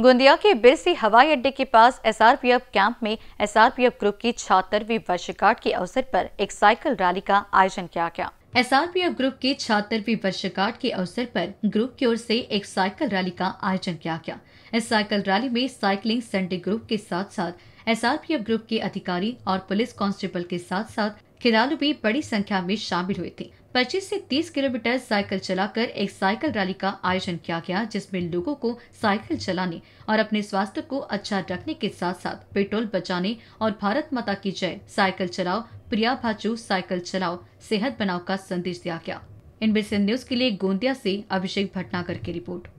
गोंदिया के बिरसी हवाई अड्डे के पास एसआरपीएफ कैंप में एसआरपीएफ ग्रुप की छात्रवी वर्षगांठ के अवसर पर एक साइकिल रैली का आयोजन किया गया एसआरपीएफ ग्रुप की छात्रवी वर्षगांठ के अवसर पर ग्रुप की ओर से एक साइकिल रैली का आयोजन किया गया इस साइकिल रैली में साइकिलिंग संडे ग्रुप के साथ साथ एसआरपीएफ ग्रुप के अधिकारी और पुलिस कांस्टेबल के साथ साथ खिलाड़ियों भी बड़ी संख्या में शामिल हुए थे 25 से 30 किलोमीटर साइकिल चलाकर एक साइकिल रैली का आयोजन किया गया जिसमें लोगों को साइकिल चलाने और अपने स्वास्थ्य को अच्छा रखने के साथ साथ पेट्रोल बचाने और भारत माता की जय साइकिल चलाओ प्रिया भाजू साइकिल चलाओ सेहत बनाओ का संदेश दिया गया इनबीसी न्यूज के लिए गोंदिया से अभिषेक भटनागर की रिपोर्ट